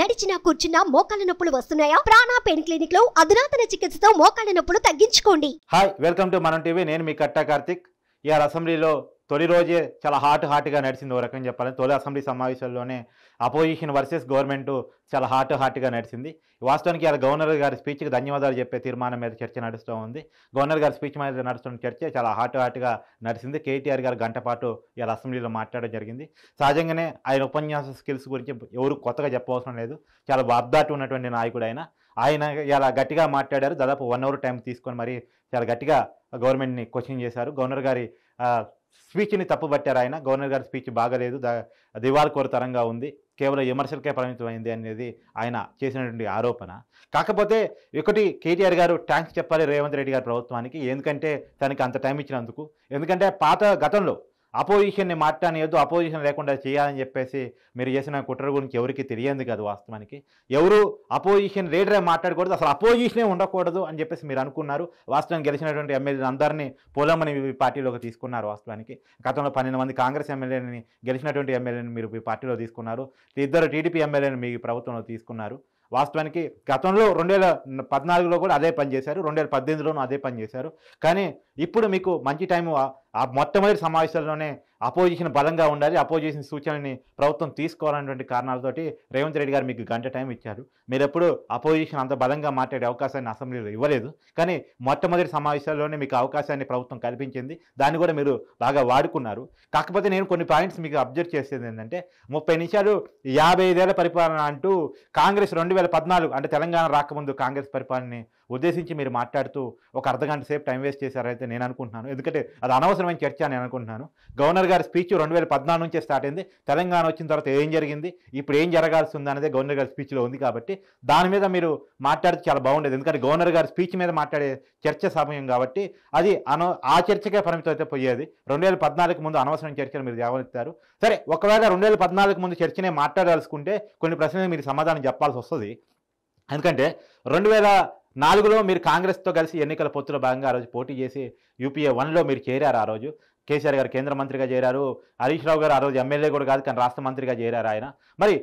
నడిచినా కూర్చున్నా మోకాళ్ళ నొప్పులు వస్తున్నాయా ప్రాణా పెయిన్ క్లినిక్ లో అధునాతన చికిత్సతో మోకాళ్ళ నొప్పులు తగ్గించుకోండి hi welcome to Manam TV నేను మీ కట్టా కార్తిక్ ఇవాళ అసెంబ్లీలో తొలి రోజే చాలా హాట్ హాట్గా నడిచింది ఓ రకంగా చెప్పాలి తొలి అసెంబ్లీ సమావేశాల్లోనే అపోజిషన్ వర్సెస్ గవర్నమెంట్ చాలా హాట్ హాట్గా నడిచింది వాస్తవానికి అలా గవర్నర్ గారి స్పీచ్కి ధన్యవాదాలు చెప్పే తీర్మానం మీద చర్చ నడుస్తూ ఉంది గవర్నర్ గారి స్పీచ్ మీద నడుస్తున్న చర్చ చాలా హాట్ హాట్గా నడిచింది కేటీఆర్ గారు గంట పాటు ఇలా అసెంబ్లీలో మాట్లాడడం జరిగింది సహజంగానే ఆయన ఉపన్యాస స్కిల్స్ గురించి ఎవరు కొత్తగా చెప్పవసరం లేదు చాలా బాబ్దాటు ఉన్నటువంటి నాయకుడు ఆయన ఇలా గట్టిగా మాట్లాడారు దాదాపు వన్ అవర్ టైం తీసుకొని మరి చాలా గట్టిగా గవర్నమెంట్ని క్వశ్చన్ చేశారు గవర్నర్ గారి స్పీచ్ని తప్పుబట్టారు ఆయన గవర్నర్ గారి స్పీచ్ బాగలేదు దివాల్ కోరతరంగా ఉంది కేవలం విమర్శలకే పరిమితమైంది అనేది ఆయన చేసినటువంటి ఆరోపణ కాకపోతే ఒకటి కేటీఆర్ గారు ట్యాంక్స్ చెప్పాలి రేవంత్ రెడ్డి గారి ప్రభుత్వానికి ఎందుకంటే తనకి అంత టైం ఇచ్చినందుకు ఎందుకంటే పాత గతంలో అపోజిషన్ని మార్చనియద్దు అపోజిషన్ లేకుండా చేయాలని చెప్పేసి మీరు చేసిన కుట్ర గురించి ఎవరికి తెలియదు కదా వాస్తవానికి ఎవరు అపోజిషన్ లీడరే మాట్లాడకూడదు అసలు అపోజిషనే ఉండకూడదు అని చెప్పేసి మీరు అనుకున్నారు వాస్తవం గెలిచినటువంటి ఎమ్మెల్యేలు అందరినీ పోలమని పార్టీలోకి తీసుకున్నారు వాస్తవానికి గతంలో పన్నెండు మంది కాంగ్రెస్ ఎమ్మెల్యేని గెలిచినటువంటి ఎమ్మెల్యేని మీరు మీ పార్టీలో తీసుకున్నారు ఇద్దరు టీడీపీ ఎమ్మెల్యేని మీ ప్రభుత్వంలో తీసుకున్నారు వాస్తవానికి గతంలో రెండు వేల పద్నాలుగులో కూడా అదే పని చేశారు రెండు వేల పద్దెనిమిదిలోనూ అదే పని చేశారు కానీ ఇప్పుడు మీకు మంచి టైము ఆ మొట్టమొదటి సమావేశాల్లోనే అపోజిషన్ బలంగా ఉండాలి అపోజిషన్ సూచనని ప్రభుత్వం తీసుకోవాలనేటువంటి కారణాలతోటి రేవంత్ రెడ్డి గారు మీకు గంట టైం ఇచ్చారు మీరు ఎప్పుడు అపోజిషన్ అంత బలంగా మాట్లాడే అవకాశాన్ని అసెంబ్లీలో ఇవ్వలేదు కానీ మొట్టమొదటి సమావేశాల్లోనే మీకు అవకాశాన్ని ప్రభుత్వం కల్పించింది దాన్ని కూడా మీరు బాగా వాడుకున్నారు కాకపోతే నేను కొన్ని పాయింట్స్ మీకు అబ్జర్వ్ చేసేది ఏంటంటే ముప్పై నిమిషాలు యాభై ఐదేళ్ల పరిపాలన అంటూ కాంగ్రెస్ రెండు వేల పద్నాలుగు అంటే తెలంగాణ రాకముందు కాంగ్రెస్ పరిపాలనని ఉద్దేశించి మీరు మాట్లాడుతూ ఒక అర్ధగంట సేపు టైం వేస్ట్ చేశారైతే నేను అనుకుంటున్నాను ఎందుకంటే అది అనవసరమైన చర్చ నేను అనుకుంటున్నాను గవర్నర్ గారి స్పీచ్ రెండు వేల పద్నాలుగు నుంచే స్టార్ట్ అయింది తెలంగాణ వచ్చిన తర్వాత ఏం జరిగింది ఇప్పుడు ఏం జరగాల్సి ఉంది అనేది గవర్నర్ గారి స్పీచ్లో ఉంది కాబట్టి దాని మీద మీరు మాట్లాడితే చాలా బాగుండేది ఎందుకంటే గవర్నర్ గారి స్పీచ్ మీద మాట్లాడే చర్చ సమయం కాబట్టి అది అనో ఆ చర్చకే పరిమితం అయితే పోయేది రెండు వేల పద్నాలుగు ముందు అనవసరం చర్చలు మీరు జాగ్రత్తారు సరే ఒకవేళ రెండు వేల పద్నాలుగు ముందు చర్చనే మాట్లాడాల్సుకుంటే కొన్ని ప్రశ్నలు మీరు సమాధానం చెప్పాల్సి వస్తుంది ఎందుకంటే రెండు వేల నాలుగులో మీరు కాంగ్రెస్తో కలిసి ఎన్నికల పొత్తులో భాగంగా ఆ రోజు పోటీ చేసి యూపీఏ వన్లో మీరు చేరారు ఆ రోజు కేసీఆర్ గారు కేంద్ర మంత్రిగా చేరారు హరీష్ రావు గారు ఆ రోజు ఎమ్మెల్యే కూడా కాదు కానీ రాష్ట్ర మంత్రిగా చేరారు ఆయన మరి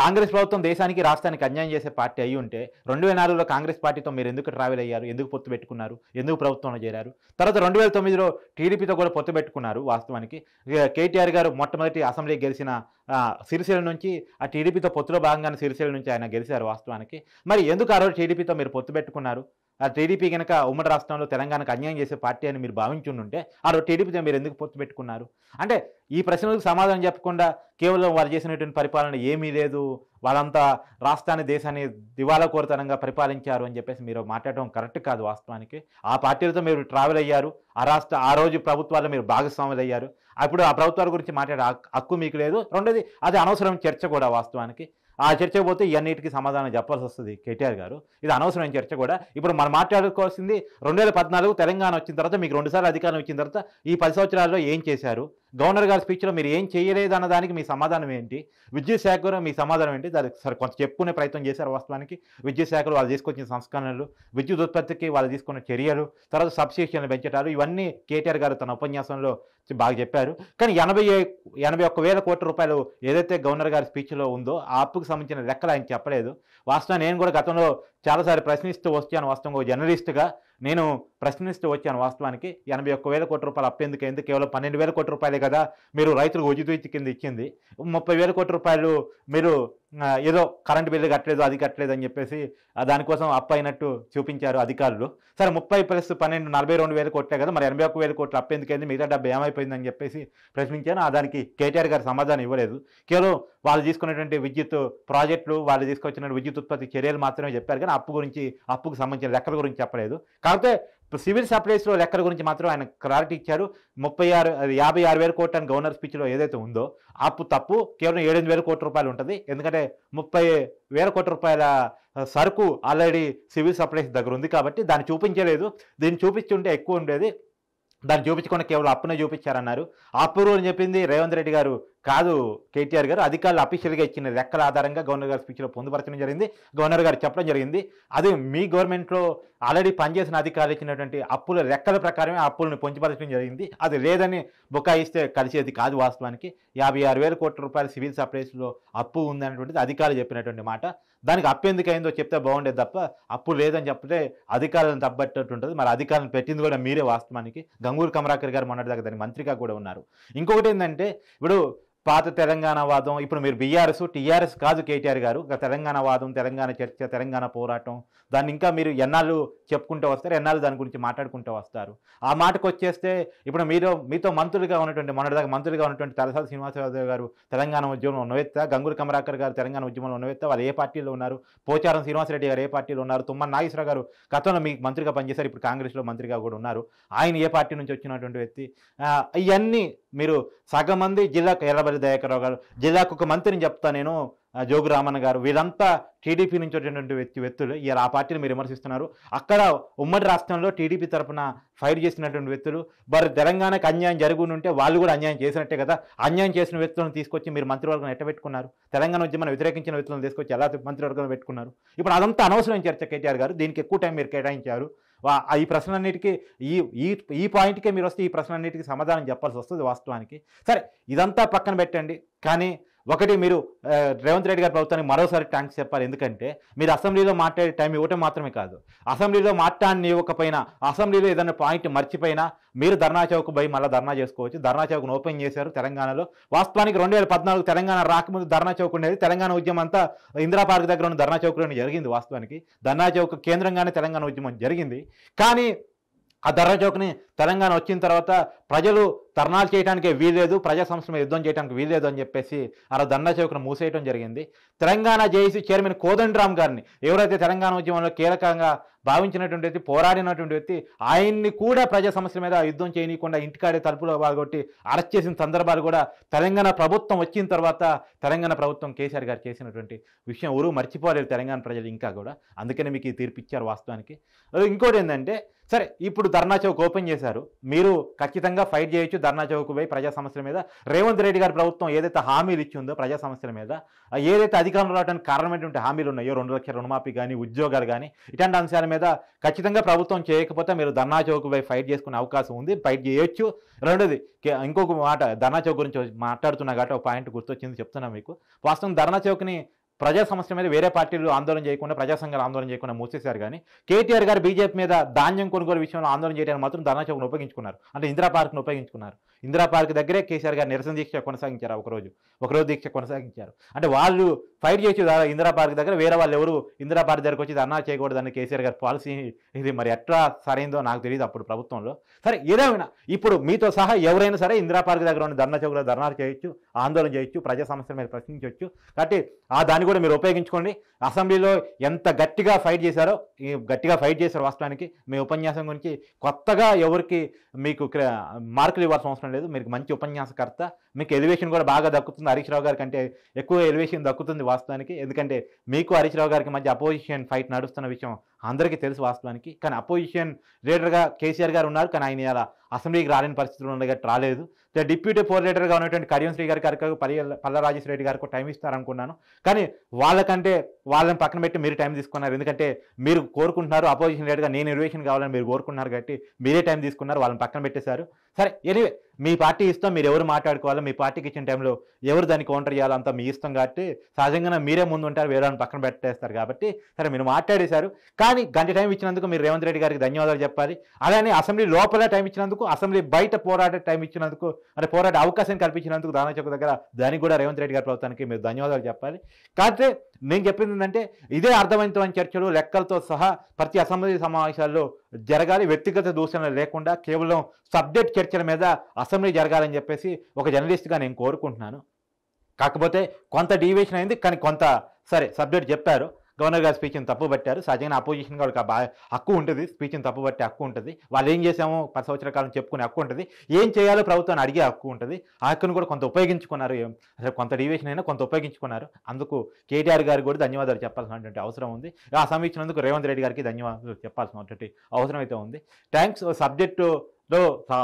కాంగ్రెస్ ప్రభుత్వం దేశానికి రాష్ట్రానికి అన్యాయం చేసే పార్టీ అయి ఉంటే రెండు వేల నాలుగులో కాంగ్రెస్ పార్టీతో మీరు ఎందుకు ట్రావెల్ అయ్యారు ఎందుకు పొత్తు పెట్టుకున్నారు ఎందుకు ప్రభుత్వంలో చేరారు తర్వాత రెండు వేల తొమ్మిదిలో టీడీపీతో కూడా పొత్తు పెట్టుకున్నారు వాస్తవానికి కేటీఆర్ గారు మొట్టమొదటి అసెంబ్లీ గెలిచిన సిరిసిల నుంచి ఆ టీడీపీతో పొత్తులో భాగంగానే సిరిసిల నుంచి ఆయన గెలిచారు వాస్తవానికి మరి ఎందుకు ఆ రోజు టీడీపీతో మీరు పొత్తు పెట్టుకున్నారు ఆ టీడీపీ కనుక ఉమ్మడి రాష్ట్రంలో తెలంగాణకు అన్యాయం చేసే పార్టీ అని మీరు భావించుంటే ఆడ టీడీపీతో మీరు ఎందుకు పొత్తు పెట్టుకున్నారు అంటే ఈ ప్రశ్నలకు సమాధానం చెప్పకుండా కేవలం వారు చేసినటువంటి పరిపాలన ఏమీ లేదు వాళ్ళంతా రాష్ట్రాన్ని దేశాన్ని దివాలా కోరతనంగా పరిపాలించారు అని చెప్పేసి మీరు మాట్లాడడం కరెక్ట్ కాదు వాస్తవానికి ఆ పార్టీలతో మీరు ట్రావెల్ అయ్యారు ఆ రాష్ట్ర ఆ రోజు ప్రభుత్వాల్లో మీరు భాగస్వాములు అయ్యారు అప్పుడు ఆ ప్రభుత్వాల గురించి మాట్లాడే హక్కు మీకు లేదు రెండోది అది అనవసరం చర్చ కూడా వాస్తవానికి ఆ చర్చ పోతే ఇవన్నిటికీ సమాధానం చెప్పాల్సి వస్తుంది కేటీఆర్ గారు ఇది అనవసరమైన చర్చ కూడా ఇప్పుడు మనం మాట్లాడుకోవాల్సింది రెండు వేల పద్నాలుగు తెలంగాణ వచ్చిన తర్వాత మీకు రెండుసార్లు అధికారం వచ్చిన తర్వాత ఈ పది సంవత్సరాల్లో ఏం చేశారు గవర్నర్ గారి స్పీచ్లో మీరు ఏం చేయలేదు అన్న దానికి మీ సమాధానం ఏంటి విద్యుత్ కూడా మీ సమాధానం ఏంటి దానికి సరే కొంత చెప్పుకునే ప్రయత్నం చేశారు వాస్తవానికి శాఖలు వాళ్ళు తీసుకొచ్చిన సంస్కరణలు విద్యుత్ ఉత్పత్తికి వాళ్ళు తీసుకున్న చర్యలు తర్వాత సబ్సిడీషన్లు పెంచటాలు ఇవన్నీ కేటీఆర్ గారు తన ఉపన్యాసంలో బాగా చెప్పారు కానీ ఎనభై ఎనభై ఒక్క వేల కోట్ల రూపాయలు ఏదైతే గవర్నర్ గారి స్పీచ్లో ఉందో ఆ అప్పుకు సంబంధించిన లెక్కలు ఆయన చెప్పలేదు వాస్తవాన్ని నేను కూడా గతంలో చాలాసార్లు ప్రశ్నిస్తూ వచ్చాను వాస్తవం జర్నలిస్ట్గా నేను ప్రశ్నిస్తూ వచ్చాను వాస్తవానికి ఎనభై ఒక్క వేల కోటి రూపాయలు అప్పేందుకు ఎందుకు కేవలం పన్నెండు వేల కోటి రూపాయలే కదా మీరు రైతులకు ఉచిత కింద ఇచ్చింది ముప్పై వేల కోటి రూపాయలు మీరు ఏదో కరెంటు బిల్లు కట్టలేదు అది కట్టలేదు అని చెప్పేసి దానికోసం అప్ప అయినట్టు చూపించారు అధికారులు సరే ముప్పై ప్లస్ పన్నెండు నలభై రెండు వేల కోట్లే కదా మరి ఎనభై ఒక్క వేల కోట్లు అప్పేందుకైంది మిగతా డబ్బు ఏమైపోయిందని చెప్పేసి ప్రశ్నించాను దానికి కేటీఆర్ గారు సమాధానం ఇవ్వలేదు కేవలం వాళ్ళు తీసుకున్నటువంటి విద్యుత్ ప్రాజెక్టులు వాళ్ళు తీసుకొచ్చిన విద్యుత్ ఉత్పత్తి చర్యలు మాత్రమే చెప్పారు కానీ అప్పు గురించి అప్పుకు సంబంధించిన లెక్కల గురించి చెప్పలేదు కాకపోతే సివిల్ సప్లైస్లో లెక్కల గురించి మాత్రం ఆయన క్లారిటీ ఇచ్చారు ముప్పై ఆరు యాభై ఆరు వేల కోట్లు అని గవర్నర్ స్పీచ్లో ఏదైతే ఉందో అప్పు తప్పు కేవలం ఏడెనిమిది వేల కోట్ల రూపాయలు ఉంటుంది ఎందుకంటే ముప్పై వేల కోట్ల రూపాయల సరుకు ఆల్రెడీ సివిల్ సప్లైస్ దగ్గర ఉంది కాబట్టి దాన్ని చూపించలేదు దీన్ని చూపించుంటే ఎక్కువ ఉండేది దాన్ని చూపించకుండా కేవలం అప్పునే చూపించారన్నారు అప్పు అని చెప్పింది రేవంత్ రెడ్డి గారు కాదు కేటీఆర్ గారు అధికారులు అఫీషియల్గా ఇచ్చిన లెక్కల ఆధారంగా గవర్నర్ గారి స్పీచ్లో పొందుపరచడం జరిగింది గవర్నర్ గారు చెప్పడం జరిగింది అది మీ గవర్నమెంట్లో ఆల్రెడీ పనిచేసిన అధికారులు ఇచ్చినటువంటి అప్పుల లెక్కల ప్రకారమే అప్పులను పొందుపరచడం జరిగింది అది లేదని బుకాయిస్తే కలిసేది కాదు వాస్తవానికి యాభై ఆరు వేల కోట్ల రూపాయల సివిల్ సప్లైస్లో అప్పు ఉందనేటువంటిది అధికారులు చెప్పినటువంటి మాట దానికి అప్పు ఎందుకు అయిందో చెప్తే బాగుండేది తప్ప అప్పు లేదని చెప్తే అధికారులను తప్పట్టట్టు ఉంటుంది మరి అధికారులను పెట్టింది కూడా మీరే వాస్తవానికి గంగూరు కమరాకర్ గారు మొన్నటిదాకా దాని మంత్రిగా కూడా ఉన్నారు ఇంకొకటి ఏంటంటే ఇప్పుడు పాత తెలంగాణ వాదం ఇప్పుడు మీరు బీఆర్ఎస్ టీఆర్ఎస్ కాదు కేటీఆర్ గారు తెలంగాణ వాదం తెలంగాణ చర్చ తెలంగాణ పోరాటం దాన్ని ఇంకా మీరు ఎన్నాళ్ళు చెప్పుకుంటూ వస్తారు ఎన్నాళ్ళు దాని గురించి మాట్లాడుకుంటూ వస్తారు ఆ మాటకు వచ్చేస్తే ఇప్పుడు మీరు మీతో మంత్రులుగా ఉన్నటువంటి మొన్నటిదాకా మంత్రులుగా ఉన్నటువంటి తలసాల శ్రీనివాసరావు గారు తెలంగాణ ఉద్యమంలో ఉన్నవేత్త గంగుల కమరాకర్ గారు తెలంగాణ ఉద్యమంలో ఉన్నవేత్త వాళ్ళు ఏ పార్టీలో ఉన్నారు పోచారం శ్రీనివాసరెడ్డి గారు ఏ పార్టీలో ఉన్నారు తుమ్మన నాగేశ్వర గారు గతంలో మీకు మంత్రిగా పనిచేశారు ఇప్పుడు కాంగ్రెస్లో మంత్రిగా కూడా ఉన్నారు ఆయన ఏ పార్టీ నుంచి వచ్చినటువంటి వ్యక్తి ఇవన్నీ మీరు సగం మంది జిల్లా రాయబరి దయాకరావు గారు జిల్లాకు ఒక మంత్రిని చెప్తా నేను జోగు రామన్న గారు వీరంతా టీడీపీ నుంచి వచ్చేటువంటి వ్యక్తి వ్యక్తులు ఇలా ఆ పార్టీని మీరు విమర్శిస్తున్నారు అక్కడ ఉమ్మడి రాష్ట్రంలో టీడీపీ తరఫున ఫైట్ చేసినటువంటి వ్యక్తులు వారు తెలంగాణకు అన్యాయం జరుగుని ఉంటే వాళ్ళు కూడా అన్యాయం చేసినట్టే కదా అన్యాయం చేసిన వ్యక్తులను తీసుకొచ్చి మీరు మంత్రివర్గం ఎట్టబెట్టుకున్నారు తెలంగాణ ఉద్యమాన్ని వ్యతిరేకించిన వ్యక్తులను తీసుకొచ్చి ఎలా మంత్రివర్గంలో పెట్టుకున్నారు ఇప్పుడు అదంతా అనవసరం చర్చ కేటీఆర్ గారు దీనికి ఎక్కువ టైం మీరు కేటాయించారు ఈ ప్రశ్నలన్నిటికీ ఈ ఈ ఈ పాయింట్కే మీరు వస్తే ఈ ప్రశ్నలన్నిటికీ సమాధానం చెప్పాల్సి వస్తుంది వాస్తవానికి సరే ఇదంతా పక్కన పెట్టండి కానీ ఒకటి మీరు రేవంత్ రెడ్డి గారి ప్రభుత్వానికి మరోసారి థ్యాంక్స్ చెప్పాలి ఎందుకంటే మీరు అసెంబ్లీలో మాట్లాడే టైం ఇవ్వటం మాత్రమే కాదు అసెంబ్లీలో మాట్లాడిని ఇవ్వకపోయినా అసెంబ్లీలో ఏదైనా పాయింట్ మర్చిపోయినా మీరు ధర్నా చౌక్ పోయి మళ్ళీ ధర్నా చేసుకోవచ్చు ధర్నా చౌక్ను ఓపెన్ చేశారు తెలంగాణలో వాస్తవానికి రెండు వేల పద్నాలుగు తెలంగాణ రాకముందు ధర్నా చౌక్ ఉండేది తెలంగాణ ఉద్యమం అంతా ఇందిరా పార్క్ దగ్గర ఉన్న ధర్నా చౌక్లో జరిగింది వాస్తవానికి ధర్నా చౌక్ కేంద్రంగానే తెలంగాణ ఉద్యమం జరిగింది కానీ ఆ ధర్నా చౌక్ని తెలంగాణ వచ్చిన తర్వాత ప్రజలు తరణాలు చేయడానికి వీల్లేదు ప్రజా సంస్థ మీద యుద్ధం చేయడానికి వీల్లేదు అని చెప్పేసి అలా దండా చౌకను మూసేయడం జరిగింది తెలంగాణ జేఈసీ చైర్మన్ కోదండరామ్ గారిని ఎవరైతే తెలంగాణ ఉద్యమంలో కీలకంగా భావించినటువంటి వ్యక్తి పోరాడినటువంటి వ్యక్తి ఆయన్ని కూడా ప్రజా సమస్యల మీద యుద్ధం చేయనీయకుండా ఇంటికాడే తలుపులో బాగొట్టి అరెస్ట్ చేసిన సందర్భాలు కూడా తెలంగాణ ప్రభుత్వం వచ్చిన తర్వాత తెలంగాణ ప్రభుత్వం కేసీఆర్ గారు చేసినటువంటి విషయం ఎవరూ మర్చిపోలేదు తెలంగాణ ప్రజలు ఇంకా కూడా అందుకనే మీకు ఈ తీర్పు ఇచ్చారు వాస్తవానికి ఇంకోటి ఏంటంటే సరే ఇప్పుడు ధర్నా చౌక్ ఓపెన్ చేశారు మీరు ఖచ్చితంగా బహిరంగ ఫైట్ చేయొచ్చు ధర్నా చౌక్ పోయి ప్రజా సమస్యల మీద రేవంత్ రెడ్డి గారి ప్రభుత్వం ఏదైతే హామీలు ఇచ్చిందో ప్రజా సమస్యల మీద ఏదైతే అధికారంలో రావడానికి కారణమైనటువంటి హామీలు ఉన్నాయో రెండు లక్షల రుణమాఫీ కానీ ఉద్యోగాలు కానీ ఇటువంటి అంశాల మీద ఖచ్చితంగా ప్రభుత్వం చేయకపోతే మీరు ధర్నా చౌక్ పోయి ఫైట్ చేసుకునే అవకాశం ఉంది ఫైట్ చేయొచ్చు రెండోది ఇంకొక మాట ధర్నా చౌక్ గురించి మాట్లాడుతున్నా కాబట్టి ఒక పాయింట్ గుర్తొచ్చింది చెప్తున్నా మీకు వాస్తవం ధర్నా చౌక్ని ప్రజా సమస్య మీద వేరే పార్టీలు ఆందోళన చేయకుండా ప్రజా సంఘాలు ఆందోళన చేయకుండా మూసేశారు కానీ కేటీఆర్ గారు బీజేపీ మీద ధాన్యం కొనుగోలు విషయంలో ఆందోళన చేయడానికి మాత్రం ధర్నా చౌక్ను ఉపయోగించుకున్నారు అంటే ఇందిరా పార్క్ను ఉపయోగించుకున్నారు ఇందిరా పార్క్ దగ్గరే కేసీఆర్ గారు నిరసన దీక్ష కొనసాగించారు ఒకరోజు ఒకరోజు దీక్ష కొనసాగించారు అంటే వాళ్ళు ఫైట్ చేసి ఇందిరా పార్క్ దగ్గర వేరే వాళ్ళు ఎవరు ఇందిరా పార్క్ దగ్గరకు వచ్చి ధర్నా చేయకూడదని కేసీఆర్ గారి పాలసీ ఇది మరి ఎట్లా సరైందో నాకు తెలియదు అప్పుడు ప్రభుత్వంలో సరే ఏదేమైనా ఇప్పుడు మీతో సహా ఎవరైనా సరే ఇందిరా పార్క్ దగ్గర ఉన్న ధర్నా చౌక్లో ధర్నాలు చేయొచ్చు ఆందోళన చేయొచ్చు ప్రజా సమస్యల మీద ప్రశ్నించవచ్చు కాబట్టి ఆ దాని కూడా మీరు ఉపయోగించుకోండి అసెంబ్లీలో ఎంత గట్టిగా ఫైట్ చేశారో గట్టిగా ఫైట్ చేశారు వాస్తవానికి మీ ఉపన్యాసం గురించి కొత్తగా ఎవరికి మీకు మార్కులు ఇవ్వాల్సిన అవసరం లేదు మీకు మంచి ఉపన్యాసకర్త మీకు ఎలివేషన్ కూడా బాగా దక్కుతుంది హరీష్ రావు గారి కంటే ఎక్కువ ఎలివేషన్ దక్కుతుంది వాస్తవానికి ఎందుకంటే మీకు హరీష్ రావు గారికి మధ్య అపోజిషన్ ఫైట్ నడుస్తున్న విషయం అందరికీ తెలుసు వాస్తవానికి కానీ అపోజిషన్ లీడర్గా కేసీఆర్ గారు ఉన్నారు కానీ ఆయన ఇలా అసెంబ్లీకి రాలేని పరిస్థితులు ఉండగట్టు రాలేదు డిప్యూటీ ఫోర్ లీడర్గా ఉన్నటువంటి కరీం శ్రీ గారి గారికి పల్లె రాజేశ్వర రెడ్డి గారికి టైం ఇస్తారనుకున్నాను కానీ వాళ్ళకంటే వాళ్ళని పక్కన పెట్టి మీరు టైం తీసుకున్నారు ఎందుకంటే మీరు కోరుకుంటున్నారు అపోజిషన్ లీడర్గా నేను ఇరవేషన్ కావాలని మీరు కోరుకున్నారు కాబట్టి మీరే టైం తీసుకున్నారు వాళ్ళని పక్కన పెట్టేశారు సరే ఎనివే మీ పార్టీ ఇష్టం మీరు ఎవరు మాట్లాడుకోవాలో మీ పార్టీకి ఇచ్చిన టైంలో ఎవరు దాన్ని కౌంటర్ చేయాలంతా మీ ఇష్టం కాబట్టి సహజంగానే మీరే ముందు ఉంటారు వేరే పక్కన పెట్టేస్తారు కాబట్టి సరే మీరు మాట్లాడేశారు కానీ గంట టైం ఇచ్చినందుకు మీరు రేవంత్ రెడ్డి గారికి ధన్యవాదాలు చెప్పాలి అలానే అసెంబ్లీ లోపల టైం ఇచ్చినందుకు అసెంబ్లీ బయట పోరాడే టైం ఇచ్చినందుకు అంటే పోరాడే అవకాశం కల్పించినందుకు దానా చౌక దగ్గర దానికి కూడా రేవంత్ రెడ్డి గారి ప్రభుత్వానికి మీరు ధన్యవాదాలు చెప్పాలి కాకపోతే నేను చెప్పింది ఏంటంటే ఇదే అర్థవంతమైన చర్చలు లెక్కలతో సహా ప్రతి అసెంబ్లీ సమావేశాల్లో జరగాలి వ్యక్తిగత దూషణలు లేకుండా కేవలం సబ్జెక్ట్ చర్చల మీద అసెంబ్లీ జరగాలని చెప్పేసి ఒక జర్నలిస్ట్గా నేను కోరుకుంటున్నాను కాకపోతే కొంత డీవియేషన్ అయింది కానీ కొంత సరే సబ్జెక్ట్ చెప్పారు గవర్నర్ గారు స్పీచ్ని తప్పు పట్టారు సహజంగా అపోజిషన్ వాళ్ళకి బా హక్కు ఉంటుంది స్పీచ్ని తప్పు పట్టే హక్కు ఉంటుంది వాళ్ళు ఏం చేసామో పది సంవత్సరాల కాలం చెప్పుకునే హక్కు ఉంటుంది ఏం చేయాలో ప్రభుత్వాన్ని అడిగే హక్కు ఉంటుంది ఆ హక్కును కూడా కొంత ఉపయోగించుకున్నారు అసలు కొంత డివియేషన్ అయినా కొంత ఉపయోగించుకున్నారు అందుకు కేటీఆర్ గారు కూడా ధన్యవాదాలు చెప్పాల్సినటువంటి అవసరం ఉంది ఆ సమీక్షనందుకు రేవంత్ రెడ్డి గారికి ధన్యవాదాలు చెప్పాల్సినటువంటి అవసరం అయితే ఉంది థ్యాంక్స్ సబ్జెక్టు లో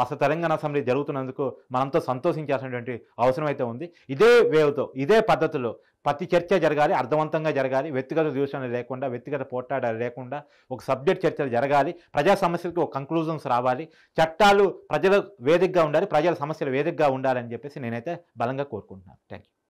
అసలు తెలంగాణ అసెంబ్లీ జరుగుతున్నందుకు మనంతో సంతోషించాల్సినటువంటి అవసరం అయితే ఉంది ఇదే వేవ్తో ఇదే పద్ధతిలో ప్రతి చర్చ జరగాలి అర్థవంతంగా జరగాలి వ్యక్తిగత దూషణ లేకుండా వ్యక్తిగత పోట్లాడాలు లేకుండా ఒక సబ్జెక్ట్ చర్చలు జరగాలి ప్రజా సమస్యలకు ఒక కంక్లూజన్స్ రావాలి చట్టాలు ప్రజలు వేదికగా ఉండాలి ప్రజల సమస్యలు వేదికగా ఉండాలని చెప్పేసి నేనైతే బలంగా కోరుకుంటున్నాను థ్యాంక్ యూ